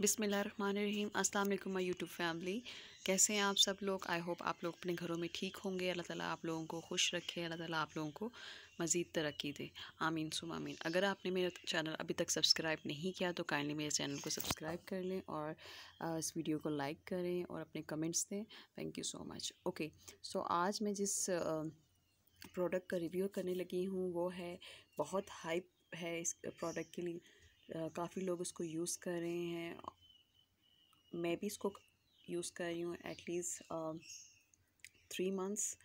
बिसमीम अस्सलाम वालेकुम माय यूट्यूब फैमिली कैसे हैं आप सब लोग आई होप आप लोग अपने घरों में ठीक होंगे अल्लाह ताला आप लोगों को खुश रखे अल्लाह ताला आप लोगों को मज़ीद तरक्की दे आमीन सुम आमीन अगर आपने मेरा चैनल अभी तक सब्सक्राइब नहीं किया तो काइंडली मेरे चैनल को सब्सक्राइब कर लें और इस वीडियो को लाइक करें और अपने कमेंट्स दें thank you so much okay so आज मैं जिस प्रोडक्ट का रिव्यू करने लगी हूँ वो है बहुत हाइप है इस प्रोडक्ट के लिए काफ़ी लोग इसको यूज़ कर रहे हैं मैं भी इसको यूज़ कर रही हूँ एटलीस्ट थ्री मंथ्स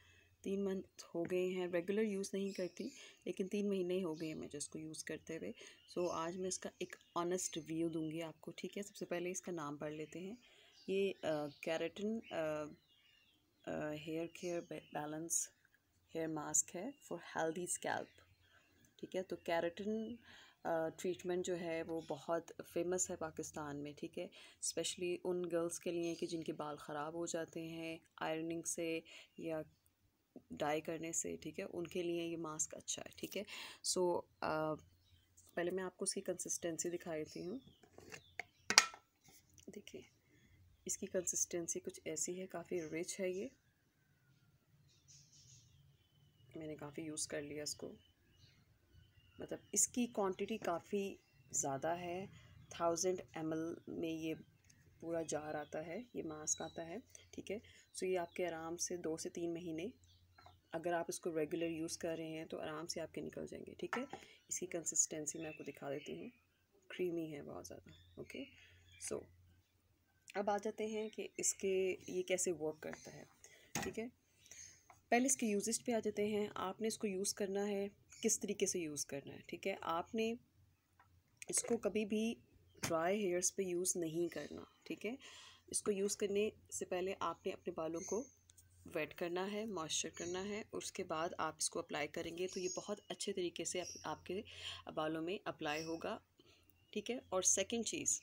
तीन मंथ हो गए हैं रेगुलर यूज़ नहीं करती लेकिन तीन महीने ही हो गए हैं मैं जिसको यूज़ करते हुए सो so, आज मैं इसका एक ऑनेस्ट रिव्यू दूंगी आपको ठीक है सबसे पहले इसका नाम पढ़ लेते हैं ये keratin hair care balance hair mask है फॉर हेल्दी स्कैल्प ठीक है तो कैरेटिन ट्रीटमेंट जो है वो बहुत फेमस है पाकिस्तान में ठीक है स्पेशली उन गर्ल्स के लिए कि जिनके बाल ख़राब हो जाते हैं आयरनिंग से या डाई करने से ठीक है उनके लिए ये मास्क अच्छा है ठीक है सो पहले मैं आपको इसकी कंसिस्टेंसी दिखा देती हूँ देखिए इसकी कंसिस्टेंसी कुछ ऐसी है काफ़ी रिच है ये मैंने काफ़ी यूज़ कर लिया इसको मतलब इसकी क्वांटिटी काफ़ी ज़्यादा है थाउजेंड एम में ये पूरा जार आता है ये मास्क आता है ठीक है सो ये आपके आराम से दो से तीन महीने अगर आप इसको रेगुलर यूज़ कर रहे हैं तो आराम से आपके निकल जाएंगे ठीक है इसकी कंसिस्टेंसी मैं आपको दिखा देती हूँ क्रीमी है बहुत ज़्यादा ओके सो अब आ जाते हैं कि इसके ये कैसे वर्क करता है ठीक है पहले इसके यूजिस्ट पे आ जाते हैं आपने इसको यूज़ करना है किस तरीके से यूज़ करना है ठीक है आपने इसको कभी भी ड्राई हेयर्स पे यूज़ नहीं करना ठीक है इसको यूज़ करने से पहले आपने अपने बालों को वेट करना है मॉइस्चर करना है उसके बाद आप इसको अप्लाई करेंगे तो ये बहुत अच्छे तरीके से आप, आपके बालों में अप्लाई होगा ठीक है और सेकंड चीज़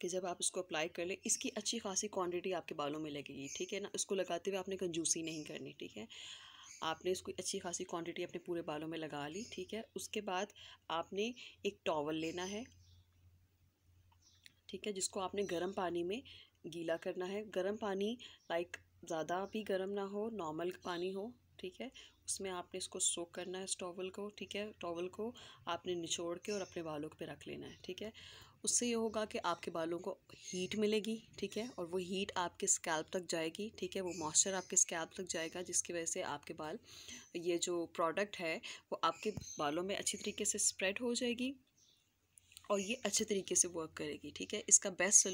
कि जब आप इसको अप्लाई कर लें इसकी अच्छी खासी क्वांटिटी आपके बालों में लगेगी ठीक है ना इसको लगाते हुए आपने कंजूसी नहीं करनी ठीक है आपने इसको अच्छी खासी क्वांटिटी अपने पूरे बालों में लगा ली ठीक है उसके बाद आपने एक टॉवल लेना है ठीक है जिसको आपने गर्म पानी में गीला करना है गर्म पानी लाइक ज़्यादा भी गर्म ना हो नॉर्मल पानी हो ठीक है उसमें आपने इसको सोक करना है इस टॉवल को ठीक है टॉवल को आपने निचोड़ के और अपने बालों पे रख लेना है ठीक है उससे ये होगा कि आपके बालों को हीट मिलेगी ठीक है और वो हीट आपके स्कैल्प तक जाएगी ठीक है वो मॉइस्चर आपके स्कैल्प तक जाएगा जिसकी वजह से आपके बाल ये जो प्रोडक्ट है वो आपके बालों में अच्छी तरीके से स्प्रेड हो जाएगी और ये अच्छे तरीके से वर्क करेगी ठीक है इसका बेस्ट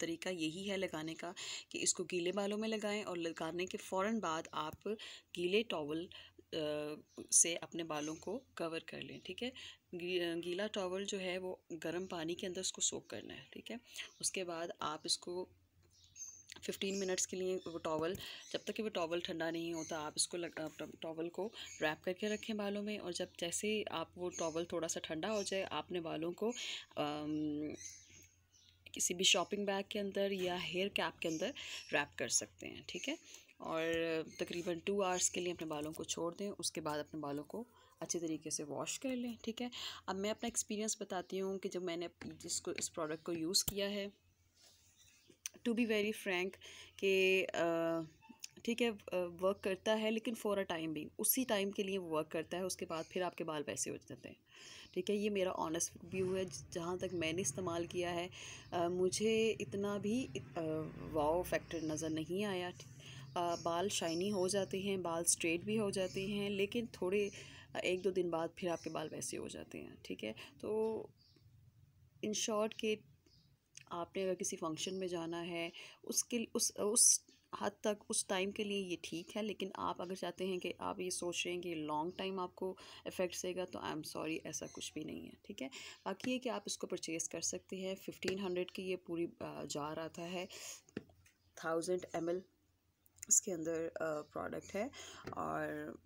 तरीका यही है लगाने का कि इसको गीले बालों में लगाएं और लगाने के फ़ौर बाद आप गीले टॉवल से अपने बालों को कवर कर लें ठीक है गीला टॉवल जो है वो गर्म पानी के अंदर उसको सोख करना है ठीक है उसके बाद आप इसको फिफ्टीन मिनट्स के लिए वो टॉवल जब तक कि वो टॉवल ठंडा नहीं होता आप इसको टॉवल को रैप करके रखें बालों में और जब जैसे आप वो टॉवल थोड़ा सा ठंडा हो जाए आपने बालों को आम, किसी भी शॉपिंग बैग के अंदर या हेयर कैप के अंदर रैप कर सकते हैं ठीक है और तकरीबन टू आवर्स के लिए अपने बालों को छोड़ दें उसके बाद अपने बालों को अच्छे तरीके से वॉश कर लें ठीक है अब मैं अपना एक्सपीरियंस बताती हूँ कि जब मैंने जिसको इस प्रोडक्ट को यूज़ किया है टू बी वेरी फ्रैंक कि ठीक है वर्क करता है लेकिन फॉर अ टाइम भी उसी टाइम के लिए वर्क करता है उसके बाद फिर आपके बाल वैसे हो जाते हैं ठीक है ये मेरा ऑनेस्ट व्यू है जहाँ तक मैंने इस्तेमाल किया है आ, मुझे इतना भी वाओ फैक्टर नज़र नहीं आया बाल शाइनी हो जाते हैं बाल स्ट्रेट भी हो जाते हैं लेकिन थोड़े एक दो दिन बाद फिर आपके बाल वैसे हो जाते हैं ठीक है तो इन शॉर्ट के आपने अगर किसी फंक्शन में जाना है उसके उस उस हद तक उस टाइम के लिए ये ठीक है लेकिन आप अगर चाहते हैं कि आप ये सोच रहे हैं कि लॉन्ग टाइम आपको इफ़ेक्ट देगा तो आई एम सॉरी ऐसा कुछ भी नहीं है ठीक है बाकी ये कि आप इसको परचेज़ कर सकते हैं फिफ्टीन हंड्रेड की ये पूरी जार आता है थाउजेंड एम एल इसके अंदर प्रोडक्ट है और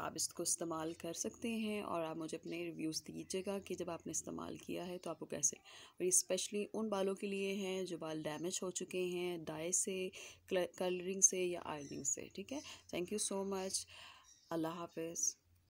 आप इसको इस्तेमाल कर सकते हैं और आप मुझे अपने रिव्यूज़ दीजिएगा कि जब आपने इस्तेमाल किया है तो आपको कैसे और ये स्पेशली उन बालों के लिए हैं जो बाल डैमेज हो चुके हैं डाई से कलरिंग से या आयलिंग से ठीक है थैंक यू सो मच अल्लाह हाफिज़